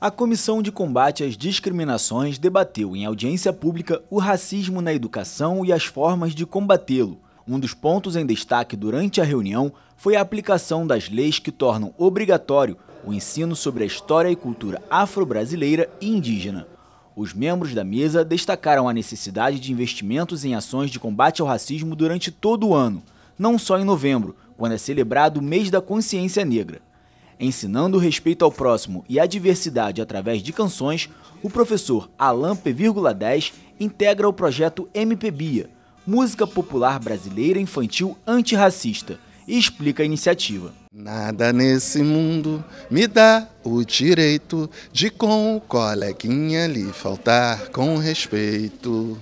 A Comissão de Combate às Discriminações debateu em audiência pública o racismo na educação e as formas de combatê-lo. Um dos pontos em destaque durante a reunião foi a aplicação das leis que tornam obrigatório o ensino sobre a história e cultura afro-brasileira e indígena. Os membros da mesa destacaram a necessidade de investimentos em ações de combate ao racismo durante todo o ano, não só em novembro, quando é celebrado o mês da consciência negra. Ensinando o respeito ao próximo e à diversidade através de canções, o professor Alan P,10 integra o projeto MPBia, Música Popular Brasileira Infantil Antirracista, e explica a iniciativa. Nada nesse mundo me dá o direito de com o coleguinha lhe faltar com respeito.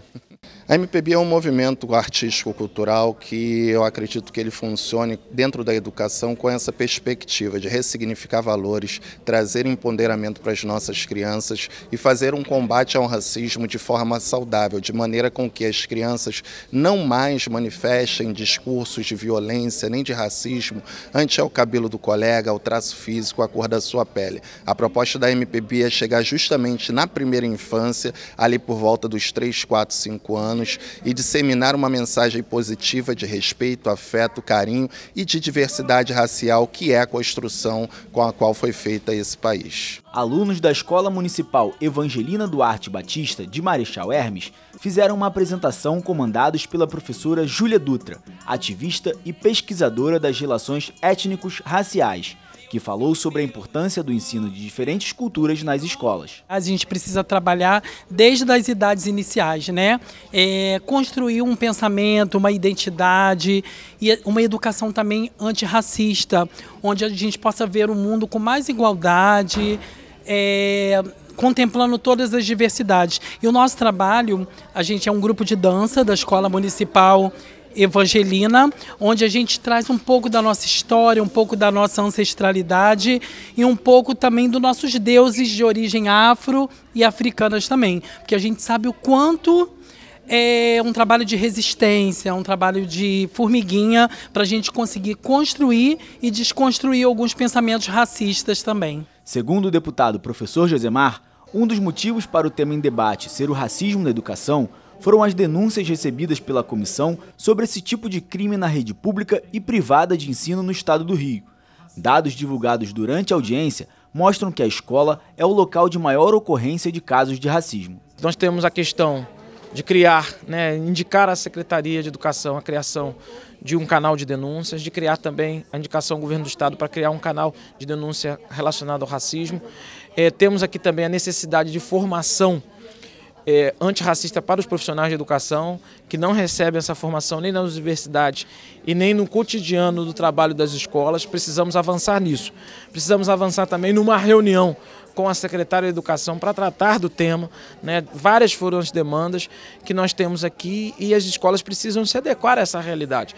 A MPB é um movimento artístico-cultural que eu acredito que ele funcione dentro da educação com essa perspectiva de ressignificar valores, trazer empoderamento para as nossas crianças e fazer um combate ao racismo de forma saudável, de maneira com que as crianças não mais manifestem discursos de violência nem de racismo ante ao cabelo do colega, ao traço físico, à cor da sua pele. A proposta da MPB é chegar justamente na primeira infância, ali por volta dos 3, 4, 5 anos, e disseminar uma mensagem positiva de respeito, afeto, carinho e de diversidade racial, que é a construção com a qual foi feita esse país. Alunos da Escola Municipal Evangelina Duarte Batista, de Marechal Hermes, fizeram uma apresentação comandados pela professora Júlia Dutra, ativista e pesquisadora das relações étnicos-raciais que falou sobre a importância do ensino de diferentes culturas nas escolas. A gente precisa trabalhar desde as idades iniciais, né? É, construir um pensamento, uma identidade e uma educação também antirracista, onde a gente possa ver o mundo com mais igualdade. É, contemplando todas as diversidades. E o nosso trabalho, a gente é um grupo de dança da Escola Municipal Evangelina, onde a gente traz um pouco da nossa história, um pouco da nossa ancestralidade e um pouco também dos nossos deuses de origem afro e africanas também. Porque a gente sabe o quanto é um trabalho de resistência, um trabalho de formiguinha para a gente conseguir construir e desconstruir alguns pensamentos racistas também. Segundo o deputado professor Josemar, um dos motivos para o tema em debate ser o racismo na educação foram as denúncias recebidas pela comissão sobre esse tipo de crime na rede pública e privada de ensino no estado do Rio. Dados divulgados durante a audiência mostram que a escola é o local de maior ocorrência de casos de racismo. Nós temos a questão de criar, né, indicar à Secretaria de Educação a criação de um canal de denúncias, de criar também a indicação ao governo do Estado para criar um canal de denúncia relacionado ao racismo. É, temos aqui também a necessidade de formação é, antirracista para os profissionais de educação que não recebem essa formação nem nas universidades e nem no cotidiano do trabalho das escolas. Precisamos avançar nisso. Precisamos avançar também numa reunião com a secretária de Educação para tratar do tema. Né? Várias foram as demandas que nós temos aqui e as escolas precisam se adequar a essa realidade.